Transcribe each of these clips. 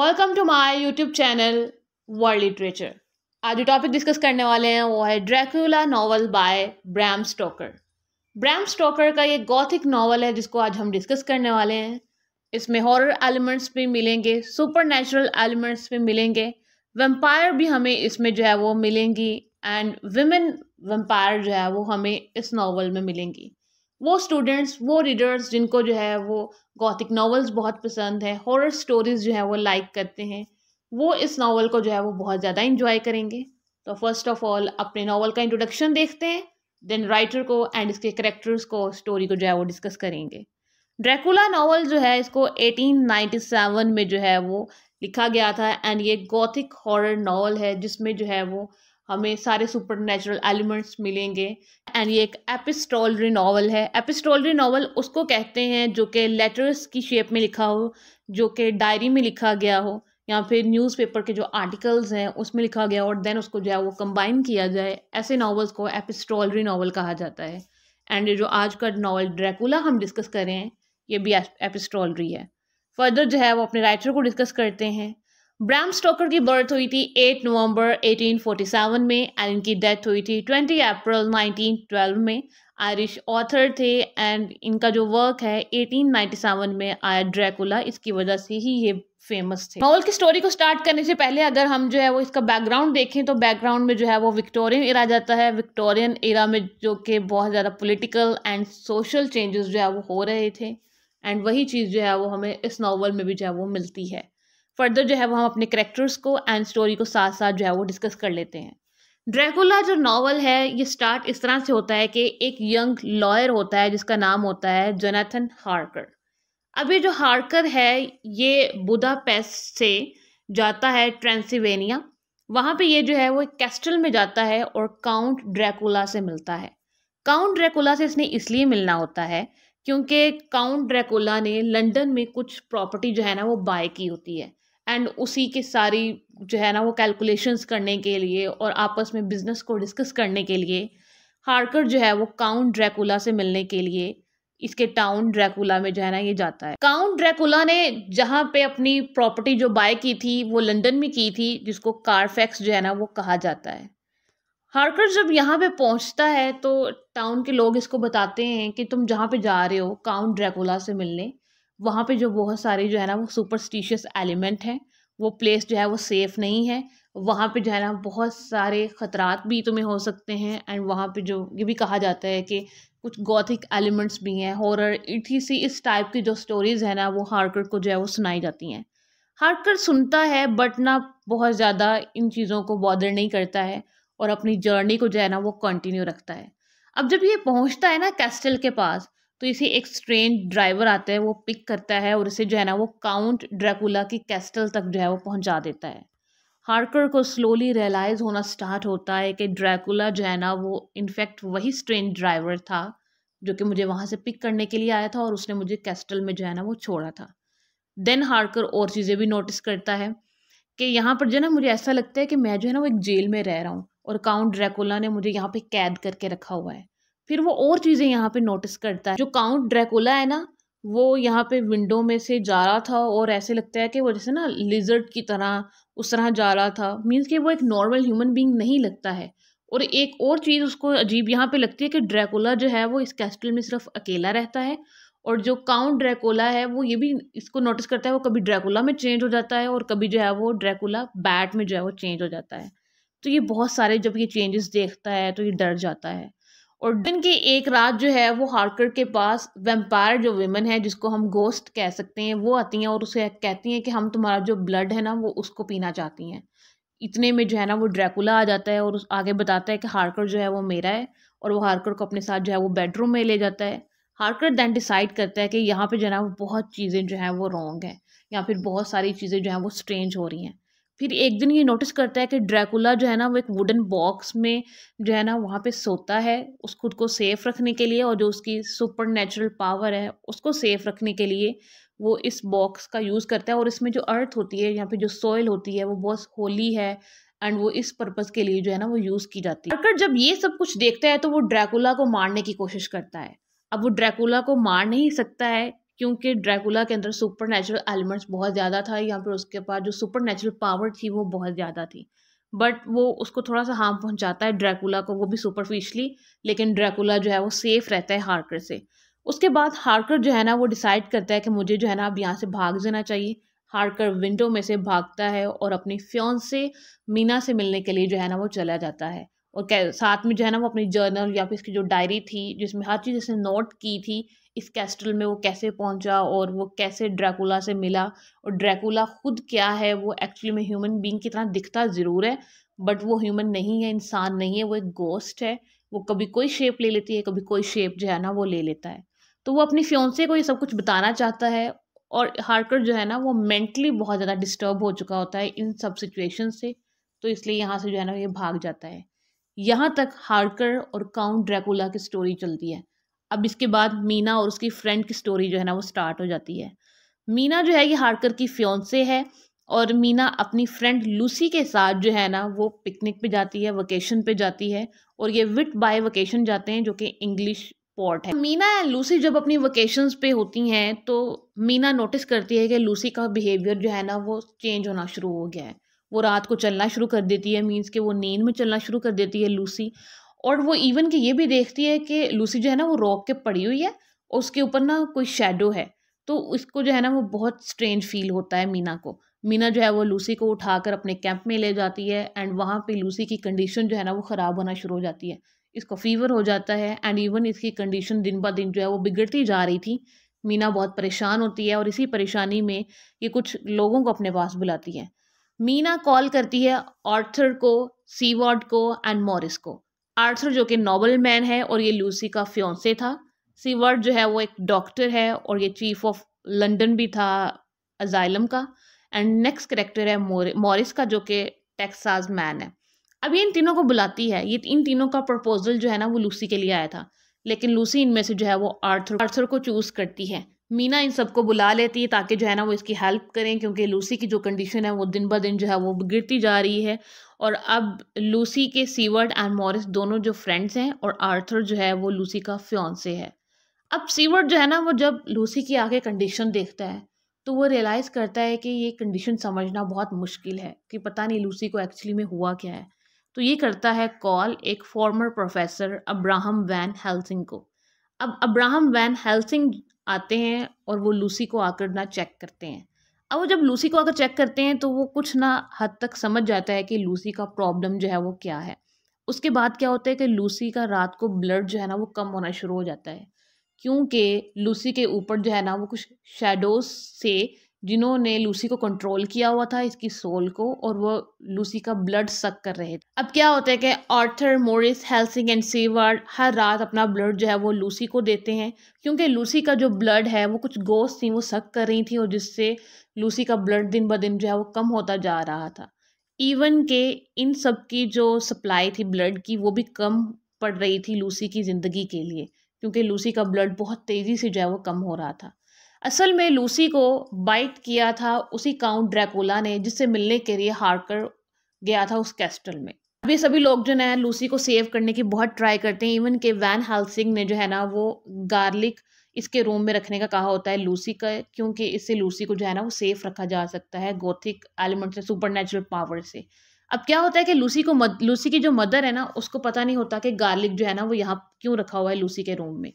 welcome to my YouTube channel world literature आज जो topic discuss करने वाले हैं वो है Dracula novel by Bram Stoker Bram Stoker का ये गॉथिक नावल है जिसको आज हम डिस्कस करने वाले हैं इसमें हॉरर एलिमेंट्स भी मिलेंगे सुपर नेचुरल एलिमेंट्स भी मिलेंगे वम्पायर भी हमें इसमें जो है वो मिलेंगी एंड वेमेन वम्पायर जो है वो हमें इस नावल में मिलेंगी वो स्टूडेंट्स वो रीडर्स जिनको जो है वो गौतिक नावल्स बहुत पसंद है हॉरर स्टोरीज़ जो है वो लाइक करते हैं वो इस नावल को जो है वो बहुत ज़्यादा इन्जॉय करेंगे तो फर्स्ट ऑफ ऑल अपने नावल का इंट्रोडक्शन देखते हैं देन राइटर को एंड इसके करेक्टर्स को स्टोरी को जो है वो डिस्कस करेंगे ड्रैकुला नावल जो है इसको 1897 में जो है वो लिखा गया था एंड ये गौथिक हॉरर नावल है जिसमें जो है वो हमें सारे सुपर नेचुरल एलिमेंट्स मिलेंगे एंड ये एक एपिस्टोलरी नावल है एपिस्टोलरी नावल उसको कहते हैं जो कि लेटर्स की शेप में लिखा हो जो कि डायरी में लिखा गया हो या फिर न्यूज़पेपर के जो आर्टिकल्स हैं उसमें लिखा गया और देन उसको जो है वो कंबाइन किया जाए ऐसे नावल्स को एपिस्टोलरी नावल कहा जाता है एंड ये जो आज का नावल ड्रैकुला हम डिस्कस करें ये भी एपिस्टोलरी है फर्दर जो है वो अपने राइटर को डिस्कस करते हैं ब्राम स्टोकर की बर्थ हुई थी 8 नवंबर 1847 में एंड इनकी डेथ हुई थी 20 अप्रैल 1912 में आयरिश ऑथर थे एंड इनका जो वर्क है 1897 में आया ड्रैकुला इसकी वजह से ही ये फेमस थे नॉवल की स्टोरी को स्टार्ट करने से पहले अगर हम जो है वो इसका बैकग्राउंड देखें तो बैकग्राउंड में जो है वो विक्टोरियन एरा जाता है विक्टोरियन एरा में जो कि बहुत ज़्यादा पोलिटिकल एंड सोशल चेंजेस जो है वो हो रहे थे एंड वही चीज़ जो है वो हमें इस नावल में भी जो है वो मिलती है फर्दर जो है वो हम अपने करेक्टर्स को एंड स्टोरी को साथ साथ जो है वो डिस्कस कर लेते हैं ड्रैकुला जो नावल है ये स्टार्ट इस तरह से होता है कि एक यंग लॉयर होता है जिसका नाम होता है जोनाथन हार्कर अभी जो हार्कर है ये बुदापेस्ट से जाता है ट्रांसिवेनिया वहाँ पे ये जो है वो कैस्टल में जाता है और काउंट ड्रैकुला से मिलता है काउंट ड्रैकुला से इसने इसलिए मिलना होता है क्योंकि काउंट ड्रैकुला ने लंदन में कुछ प्रॉपर्टी जो है ना वो बाय की होती है एंड उसी के सारी जो है ना वो कैलकुलेशंस करने के लिए और आपस में बिज़नेस को डिस्कस करने के लिए हार्कर जो है वो काउंट ड्रैकुला से मिलने के लिए इसके टाउन ड्रैकुला में जो है ना ये जाता है काउंट ड्रैकुला ने जहाँ पे अपनी प्रॉपर्टी जो बाय की थी वो लंदन में की थी जिसको कारफैक्स जो है ना वो कहा जाता है हार्कर जब यहाँ पे पहुँचता है तो टाउन के लोग इसको बताते हैं कि तुम जहाँ पे जा रहे हो काउंट ड्रैकुला से मिलने वहाँ पे जो बहुत सारे जो है ना वो सुपरस्टिशियस एलिमेंट हैं वो प्लेस जो है वो सेफ़ नहीं है वहाँ पे जो है ना बहुत सारे ख़तरात भी तुम्हें हो सकते हैं एंड वहाँ पे जो ये भी कहा जाता है कि कुछ गॉथिक एलिमेंट्स भी हैं हॉरर इटी सी इस टाइप की जो स्टोरीज़ है ना वो हार्कर को जो है वो सुनाई जाती हैं हार्कर सुनता है बट ना बहुत ज़्यादा इन चीज़ों को बॉदर नहीं करता है और अपनी जर्नी को जो है ना वो कंटिन्यू रखता है अब जब ये पहुँचता है ना कैस्टल के पास तो इसे एक स्ट्रेन ड्राइवर आता है वो पिक करता है और इसे जो है ना वो काउंट ड्रैकुला की कैस्टल तक जो है वो पहुंचा देता है हार्कर को स्लोली रियलाइज़ होना स्टार्ट होता है कि ड्रैकुला जो है ना वो इनफैक्ट वही स्ट्रेन ड्राइवर था जो कि मुझे वहाँ से पिक करने के लिए आया था और उसने मुझे कैस्टल में जो है ना वो छोड़ा था देन हार्कर और चीज़ें भी नोटिस करता है कि यहाँ पर जो है ना मुझे ऐसा लगता है कि मैं जो है ना वो एक जेल में रह रहा हूँ और काउंट ड्रैकुला ने मुझे यहाँ पे कैद करके रखा हुआ है फिर वो और चीज़ें यहाँ पे नोटिस करता है जो काउंट ड्रैकुला है ना वो यहाँ पे विंडो में से जा रहा था और ऐसे लगता है कि वो जैसे ना लिजर्ड की तरह उस तरह जा रहा था मीन्स कि वो एक नॉर्मल ह्यूमन बींग नहीं लगता है और एक और चीज़ उसको अजीब यहाँ पे लगती है कि ड्रैकोला जो है वो इस कैस्टल में सिर्फ अकेला रहता है और जो काउंट ड्रैकोला है वो ये भी इसको नोटिस करता है वो कभी ड्रैकोला में चेंज हो जाता है और कभी जो है वो ड्रैकोला बैट में जो है वो चेंज हो जाता है तो ये बहुत सारे जब ये चेंजेस देखता है तो ये डर जाता है और दिन की एक रात जो है वो हार्कर के पास वेम्पायर जो वेमन है जिसको हम गोस्ट कह सकते हैं वो आती हैं और उसे कहती हैं कि हम तुम्हारा जो ब्लड है ना वो उसको पीना चाहती हैं इतने में जो है ना वो ड्रैकुला आ जाता है और उस आगे बताता है कि हार्कर जो है वो मेरा है और वो हार्कर को अपने साथ जो है वो बेडरूम में ले जाता है हार्कर दैन डिसाइड करता है कि यहाँ पर जो है ना वो बहुत चीज़ें जो हैं वो रॉन्ग हैं या फिर बहुत सारी चीज़ें जो हैं वो स्ट्रेंज हो रही हैं फिर एक दिन ये नोटिस करता है कि ड्रैकुला जो है ना वो एक वुडन बॉक्स में जो है ना वहाँ पे सोता है उस खुद को सेफ रखने के लिए और जो उसकी सुपर नेचुरल पावर है उसको सेफ रखने के लिए वो इस बॉक्स का यूज़ करता है और इसमें जो अर्थ होती है यहाँ पे जो सॉइल होती है वो बहुत होली है एंड वो इस पर्पज़ के लिए जो है ना वो यूज़ की जाती है अगर जब ये सब कुछ देखता है तो वो ड्रैकुला को मारने की कोशिश करता है अब वो ड्रैकुला को मार नहीं सकता है क्योंकि ड्रैकुला के अंदर सुपर नेचुरल एलिमेंट्स बहुत ज़्यादा था या फिर उसके पास जो सुपर नेचुरल पावर थी वो बहुत ज़्यादा थी बट वो उसको थोड़ा सा हार्म पहुंचाता है ड्रैकुला को वो भी सुपरफिशली लेकिन ड्रैकुला जो है वो सेफ रहता है हार्कर से उसके बाद हार्कर जो है ना वो डिसाइड करता है कि मुझे जो है ना अब यहाँ से भाग जाना चाहिए हार्कर विंडो में से भागता है और अपनी फ्योन से मीना से मिलने के लिए जो है ना वो चला जाता है और कै साथ में जो है ना वो अपनी जर्नल या फिर इसकी जो डायरी थी जिसमें हर चीज़ इसने नोट की थी इस कैस्टल में वो कैसे पहुंचा और वो कैसे ड्रैकुला से मिला और ड्रैकुला खुद क्या है वो एक्चुअली में ह्यूमन बींग की तरह दिखता ज़रूर है बट वो ह्यूमन नहीं है इंसान नहीं है वो एक गोस्ट है वो कभी कोई शेप ले लेती है कभी कोई शेप जो है ना वो ले लेता है तो वो अपनी फ्योन्से को ये सब कुछ बताना चाहता है और हार्कर जो है ना वो मेंटली बहुत ज़्यादा डिस्टर्ब हो चुका होता है इन सब सिचुएशन से तो इसलिए यहाँ से जो है ना ये भाग जाता है यहाँ तक हार्कर और काउंट ड्रैकुला की स्टोरी चलती है अब इसके बाद मीना और उसकी फ्रेंड की स्टोरी जो है ना वो स्टार्ट हो जाती है मीना जो है ये हार्कर की फ्योन्से है और मीना अपनी फ्रेंड लूसी के साथ जो है ना वो पिकनिक पे जाती है वकेशन पे जाती है और ये विट बाय वकेशन जाते हैं जो कि इंग्लिश पॉट है मीना एंड लूसी जब अपनी वकेशन पे होती हैं तो मीना नोटिस करती है कि लूसी का बिहेवियर जो है ना वो चेंज होना शुरू हो गया है वो रात को चलना शुरू कर देती है मीन्स कि वो नींद में चलना शुरू कर देती है लूसी और वो इवन कि ये भी देखती है कि लूसी जो है ना वो रॉक के पड़ी हुई है और उसके ऊपर ना कोई शेडो है तो उसको जो है ना वो बहुत स्ट्रेंज फील होता है मीना को मीना जो है वो लूसी को उठाकर अपने कैंप में ले जाती है एंड वहाँ पे लूसी की कंडीशन जो है ना वो ख़राब होना शुरू हो जाती है इसको फीवर हो जाता है एंड इवन इसकी कंडीशन दिन ब दिन जो है वो बिगड़ती जा रही थी मीना बहुत परेशान होती है और इसी परेशानी में ये कुछ लोगों को अपने पास बुलाती है मीना कॉल करती है आर्थर को सीवॉर्ड को एंड मॉरिस को आर्थर जो कि नॉबल मैन है और ये लूसी का फ्योंसे था सीवर्ड जो है वो एक डॉक्टर है और ये चीफ ऑफ लंदन भी था अजाइलम का एंड नेक्स्ट करेक्टर है मॉरिस का जो कि टेक्सास मैन है अब ये इन तीनों को बुलाती है ये इन तीनों का प्रपोजल जो है ना वो लूसी के लिए आया था लेकिन लूसी इनमें से जो है वो आर्थर आर्थर को चूज करती है मीना इन सबको बुला लेती है ताकि जो है ना वो इसकी हेल्प करें क्योंकि लूसी की जो कंडीशन है वो दिन ब दिन जो है वो गिरती जा रही है और अब लूसी के सीवर्ट एंड मॉरिस दोनों जो फ्रेंड्स हैं और आर्थर जो है वो लूसी का फ्योन से है अब सीवर्ट जो है ना वो जब लूसी की आगे कंडीशन देखता है तो वो रियलाइज़ करता है कि ये कंडीशन समझना बहुत मुश्किल है कि पता नहीं लूसी को एक्चुअली में हुआ क्या है तो ये करता है कॉल एक former professor Abraham Van Helsing को अब अब्राहम वैन हेल्सिंग आते हैं और वो लूसी को आकर ना चेक करते हैं अब वो जब लूसी को आकर चेक करते हैं तो वो कुछ ना हद तक समझ जाता है कि लूसी का प्रॉब्लम जो है वो क्या है उसके बाद क्या होता है कि लूसी का रात को ब्लड जो है ना वो कम होना शुरू हो जाता है क्योंकि लूसी के ऊपर जो है ना वो कुछ शेडोज से जिन्होंने लूसी को कंट्रोल किया हुआ था इसकी सोल को और वो लूसी का ब्लड सक कर रहे थे अब क्या होता है कि Arthur Morris Helsing and Seward हर रात अपना ब्लड जो है वो लूसी को देते हैं क्योंकि लूसी का जो ब्लड है वो कुछ गोश्त थी वो सक कर रही थी और जिससे लूसी का ब्लड दिन ब दिन जो है वो कम होता जा रहा था इवन के इन सब की जो सप्लाई थी ब्लड की वो भी कम पड़ रही थी लूसी की ज़िंदगी के लिए क्योंकि लूसी का ब्लड बहुत तेज़ी से जो है वो कम हो रहा था असल में लूसी को बाइट किया था उसी काउंट ड्रैकोला ने जिससे मिलने के लिए हारकर गया था उस कैस्टल में अभी सभी लोग जो है लूसी को सेव करने की बहुत ट्राई करते हैं इवन के वैन हालसिंग ने जो है ना वो गार्लिक इसके रूम में रखने का कहा होता है लूसी का क्योंकि इससे लूसी को जो है ना वो सेफ रखा जा सकता है गोथिक एलिमेंट से सुपर नेचुरल पावर से अब क्या होता है कि लूसी को मद, लूसी की जो मदर है ना उसको पता नहीं होता कि गार्लिक जो है ना वो यहाँ क्यों रखा हुआ है लूसी के रूम में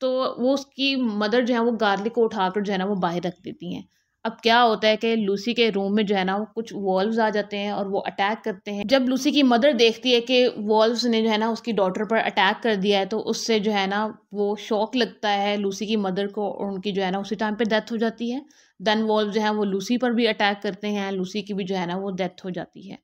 तो वो उसकी मदर जो है वो गार्लिक को उठा कर जो है ना वो बाहर रख देती हैं अब क्या होता है कि लूसी के रूम में जो है ना वो कुछ वॉल्व आ जाते हैं और वो अटैक करते हैं जब लूसी की मदर देखती है कि वॉल्व्स ने जो है ना उसकी डॉटर पर अटैक कर दिया है तो उससे जो है ना वो शौक लगता है लूसी की मदर को और उनकी जो है ना उसी टाइम पर डेथ हो जाती है देन वॉल्व जो है वो लूसी पर भी अटैक करते हैं लूसी की भी जो है ना वो डेथ हो जाती है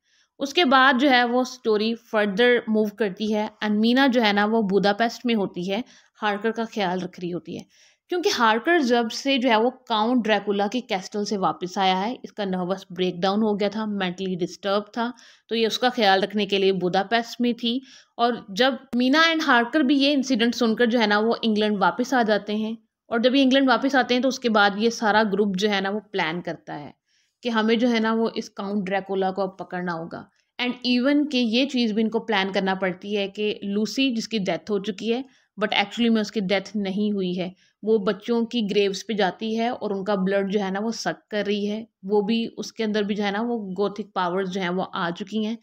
उसके बाद जो है वो स्टोरी फर्दर मूव करती है एंड मीना जो है ना वो बुदापेस्ट में होती है हार्कर का ख्याल रख रही होती है क्योंकि हार्कर जब से जो है वो काउंट ड्रैकुला के कैस्टल से वापस आया है इसका नर्वस ब्रेकडाउन हो गया था मेंटली डिस्टर्ब था तो ये उसका ख्याल रखने के लिए बुदापेस्ट में थी और जब मीना एंड हार्कर भी ये इंसिडेंट सुनकर जो है ना वो इंग्लैंड वापस आ जाते हैं और जब ये इंग्लैंड वापस आते हैं तो उसके बाद ये सारा ग्रुप जो है ना वो प्लान करता है कि हमें जो है ना वो इस काउंट ड्रैकोला को अब पकड़ना होगा एंड इवन कि ये चीज़ भी इनको प्लान करना पड़ती है कि लूसी जिसकी डेथ हो चुकी है बट एक्चुअली में उसकी डेथ नहीं हुई है वो बच्चों की ग्रेव्स पे जाती है और उनका ब्लड जो है ना वो सक कर रही है वो भी उसके अंदर भी जो है ना वो गोथिक पावर्स जो हैं वो आ चुकी हैं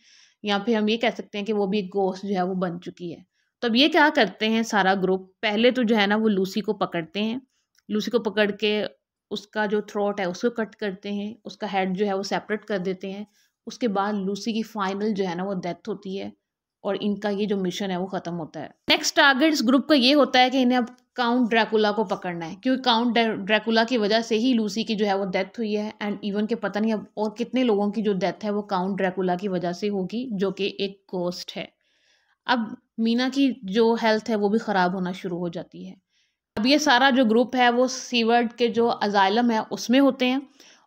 या फिर हम ये कह सकते हैं कि वो भी एक गोस्ट जो है वो बन चुकी है तो अब ये क्या करते हैं सारा ग्रुप पहले तो जो है ना वो लूसी को पकड़ते हैं लूसी को पकड़ के उसका जो थ्रोट है उसको कट करते हैं उसका हेड जो है वो सेपरेट कर देते हैं उसके बाद लूसी की फाइनल जो है ना वो डेथ होती है और इनका ये जो मिशन है वो ख़त्म होता है नेक्स्ट टारगेट इस ग्रुप का ये होता है कि इन्हें अब काउंट ड्रैकुला को पकड़ना है क्योंकि काउंट ड्रैकुला की वजह से ही लूसी की जो है वो डेथ हुई है एंड इवन के पता नहीं अब और कितने लोगों की जो डेथ है वो काउंट ड्रैकुला की वजह से होगी जो कि एक गोस्ट है अब मीना की जो हेल्थ है वो भी ख़राब होना शुरू हो जाती है अब ये सारा जो ग्रुप है वो सीवर्ड के जो अजाइलम है उसमें होते हैं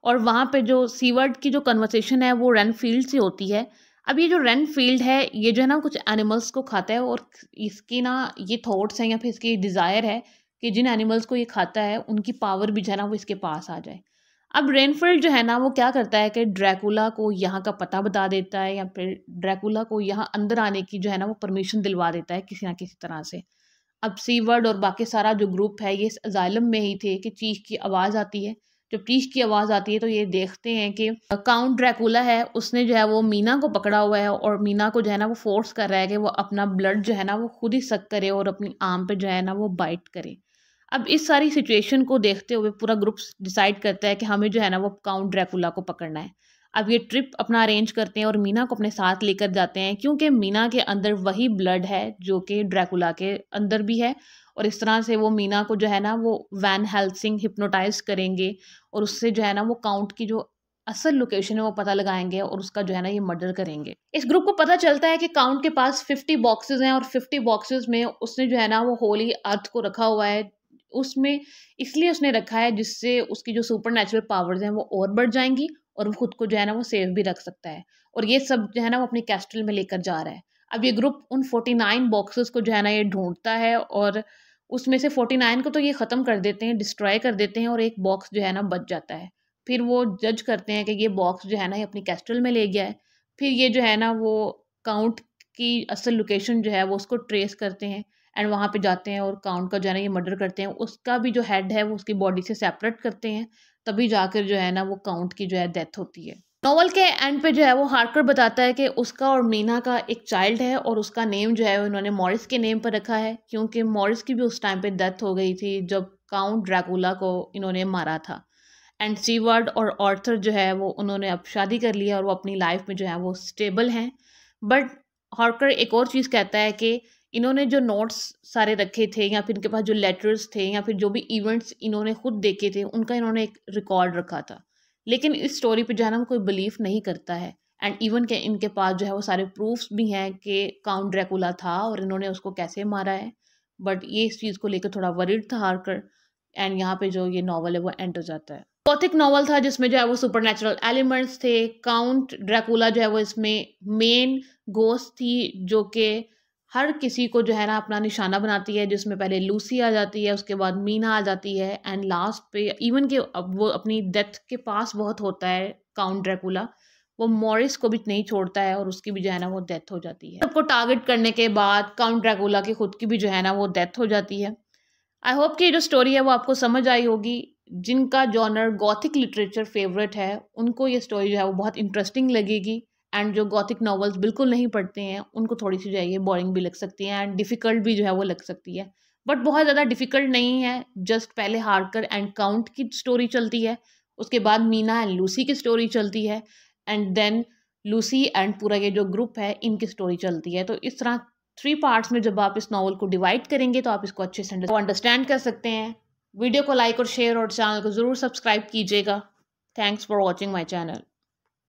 और वहाँ पे जो सीवर्ड की जो कन्वर्सेशन है वो रन फील्ड से होती है अब ये जो रन फील्ड है ये जो है ना कुछ एनिमल्स को खाता है और इसकी ना ये थॉट्स हैं या फिर इसकी डिज़ायर है कि जिन एनिमल्स को ये खाता है उनकी पावर भी जो है ना वो इसके पास आ जाए अब रेनफील्ड जो है ना वो क्या करता है कि ड्रैकुला को यहाँ का पता बता देता है या फिर ड्रैकुला को यहाँ अंदर आने की जो है ना वो परमिशन दिलवा देता है किसी ना किसी तरह से अब सीवर्ड और बाकी सारा जो ग्रुप है ये जालम में ही थे कि चीख की आवाज़ आती है जब चीख की आवाज़ आती है तो ये देखते हैं कि काउंट ड्रैकुला है उसने जो है वो मीना को पकड़ा हुआ है और मीना को जो है ना वो फोर्स कर रहा है कि वो अपना ब्लड जो है ना वो खुद ही सक करे और अपनी आम पे जो है ना वो बाइट करे अब इस सारी सिचुएशन को देखते हुए पूरा ग्रुप डिसाइड करता है कि हमें जो है ना वो काउंट ड्रैकुला को पकड़ना है अब ये ट्रिप अपना अरेंज करते हैं और मीना को अपने साथ लेकर जाते हैं क्योंकि मीना के अंदर वही ब्लड है जो कि ड्रैकुला के अंदर भी है और इस तरह से वो मीना को जो है ना वो वैन हेल्सिंग हिप्नोटाइज करेंगे और उससे जो है ना वो काउंट की जो असल लोकेशन है वो पता लगाएंगे और उसका जो है ना ये मर्डर करेंगे इस ग्रुप को पता चलता है कि काउंट के पास फिफ्टी बॉक्सेज हैं और फिफ्टी बॉक्सेज में उसने जो है ना वो होली अर्थ को रखा हुआ है उसमें इसलिए उसने रखा है जिससे उसकी जो सुपर नेचुरल पावर्स हैं वो और बढ़ जाएंगी और वो खुद को जो है ना वो सेफ भी रख सकता है और ये सब जो है ना वो अपने कैस्टल में लेकर जा रहा है अब ये ग्रुप उन फोर्टी नाइन बॉक्सेस को जो है ना ये ढूंढता है और उसमें से फोर्टी नाइन को तो ये ख़त्म कर देते हैं डिस्ट्रॉय कर देते हैं और एक बॉक्स जो है ना बच जाता है फिर वो जज करते हैं कि ये बॉक्स जो है ना ये अपनी कैस्टल में ले गया है फिर ये जो है ना वो काउंट की असल लोकेशन जो है वो उसको ट्रेस करते हैं एंड वहाँ पे जाते हैं और काउंट का जो है ना ये मर्डर करते हैं उसका भी जो हेड है वो उसकी बॉडी से सेपरेट करते हैं तभी जाकर जो है ना वो काउंट की जो है डेथ होती है नॉवल के एंड पे जो है वो हार्कर बताता है कि उसका और मीना का एक चाइल्ड है और उसका नेम जो है उन्होंने मॉरिस के नेम पर रखा है क्योंकि मॉरिस की भी उस टाइम पे डेथ हो गई थी जब काउंट ड्रैकुला को इन्होंने मारा था एंड सीवर्ड और ऑर्थर जो है वो उन्होंने अब शादी कर लिया और वो अपनी लाइफ में जो है वो स्टेबल हैं बट हार्कर एक और चीज़ कहता है कि इन्होंने जो नोट्स सारे रखे थे या फिर इनके पास जो लेटर्स थे या फिर जो भी इवेंट्स इन्होंने खुद देखे थे उनका इन्होंने एक रिकॉर्ड रखा था लेकिन इस स्टोरी पे जो है ना कोई बिलीव नहीं करता है एंड इवन के इनके पास जो है वो सारे प्रूफ्स भी हैं कि काउंट ड्रैकुला था और इन्होंने उसको कैसे मारा है बट ये इस चीज़ को लेकर थोड़ा वरिड था हारकर एंड यहाँ पे जो ये नावल है वो एंड हो जाता है कॉथिक नावल था जिसमें जो है वो सुपर नेचुरल एलिमेंट्स थे काउंट ड्रैकुला जो है वो इसमें मेन गोस्ट थी जो कि हर किसी को जो है ना अपना निशाना बनाती है जिसमें पहले लूसी आ जाती है उसके बाद मीना आ जाती है एंड लास्ट पे इवन के अब वो अपनी डेथ के पास बहुत होता है काउंट ड्रैकुला वो मॉरिस को भी नहीं छोड़ता है और उसकी भी जो है ना वो डेथ हो जाती है सबको टारगेट करने के बाद काउंट ड्रैकुला की खुद की भी जो है ना वो डेथ हो जाती है आई होप कि ये जो स्टोरी है वो आपको समझ आई होगी जिनका जॉनर गॉथिक लिटरेचर फेवरेट है उनको ये स्टोरी जो है वो बहुत इंटरेस्टिंग लगेगी एंड जो गॉथिक नॉवल्स बिल्कुल नहीं पढ़ते हैं उनको थोड़ी सी जो है ये बोरिंग भी लग सकती है एंड डिफ़िकल्ट भी जो है वो लग सकती है बट बहुत ज़्यादा डिफ़िकल्ट नहीं है जस्ट पहले हार्कर एंड काउंट की स्टोरी चलती है उसके बाद मीना एंड लूसी की स्टोरी चलती है एंड देन लूसी एंड पूरा ये जो ग्रुप है इनकी स्टोरी चलती है तो इस तरह थ्री पार्ट्स में जब आप इस नॉवल को डिवाइड करेंगे तो आप इसको अच्छे से अंडरस्टैंड कर सकते हैं वीडियो को लाइक और शेयर और चैनल को ज़रूर सब्सक्राइब कीजिएगा thanks for watching my channel